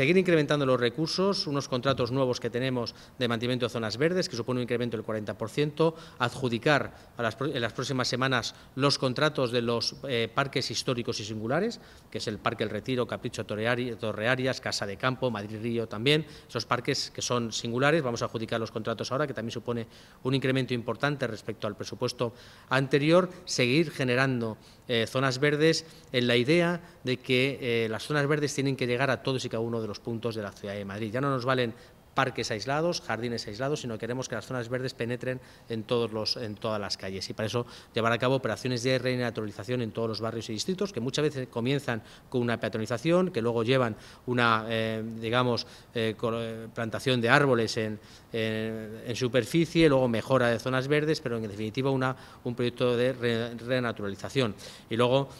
seguir incrementando los recursos, unos contratos nuevos que tenemos de mantenimiento de zonas verdes, que supone un incremento del 40%, adjudicar en las próximas semanas los contratos de los eh, parques históricos y singulares, que es el Parque El Retiro, Capricho Torrearias, Casa de Campo, Madrid Río también, esos parques que son singulares, vamos a adjudicar los contratos ahora, que también supone un incremento importante respecto al presupuesto anterior, seguir generando eh, zonas verdes en la idea de que eh, las zonas verdes tienen que llegar a todos y cada uno de los los puntos de la ciudad de Madrid. Ya no nos valen parques aislados, jardines aislados, sino queremos que las zonas verdes penetren en, todos los, en todas las calles. Y para eso llevar a cabo operaciones de renaturalización en todos los barrios y distritos, que muchas veces comienzan con una peatonización, que luego llevan una, eh, digamos, eh, eh, plantación de árboles en, en, superficie, luego mejora de zonas verdes, pero en definitiva una, un proyecto de renaturalización. Y luego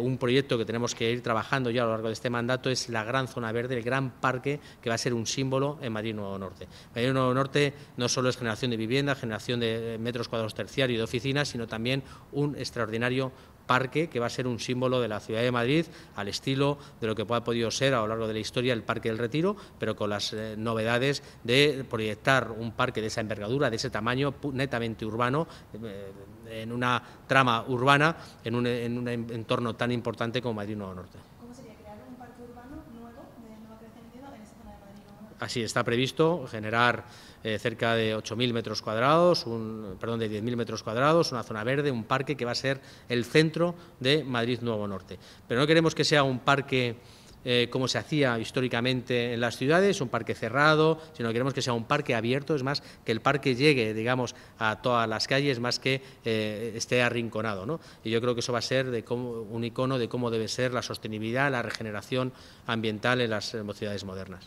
un proyecto que tenemos que ir trabajando ya a lo largo de este mandato es la gran zona verde, el gran parque, que va a ser un símbolo en Madrid Madrid Norte. Nuevo Norte no solo es generación de vivienda, generación de eh, metros cuadrados terciarios y de oficinas, sino también un extraordinario parque que va a ser un símbolo de la ciudad de Madrid, al estilo de lo que ha podido ser a lo largo de la historia el Parque del Retiro, pero con las eh, novedades de proyectar un parque de esa envergadura, de ese tamaño, netamente urbano, eh, en una trama urbana, en un, en un entorno tan importante como Madrid Nuevo Norte. Así está previsto generar eh, cerca de 8.000 metros cuadrados, perdón, de 10.000 metros cuadrados, una zona verde, un parque que va a ser el centro de Madrid Nuevo Norte. Pero no queremos que sea un parque eh, como se hacía históricamente en las ciudades, un parque cerrado, sino que queremos que sea un parque abierto, es más, que el parque llegue, digamos, a todas las calles, más que eh, esté arrinconado. ¿no? Y yo creo que eso va a ser un icono de cómo debe ser la sostenibilidad, la regeneración ambiental en las ciudades modernas.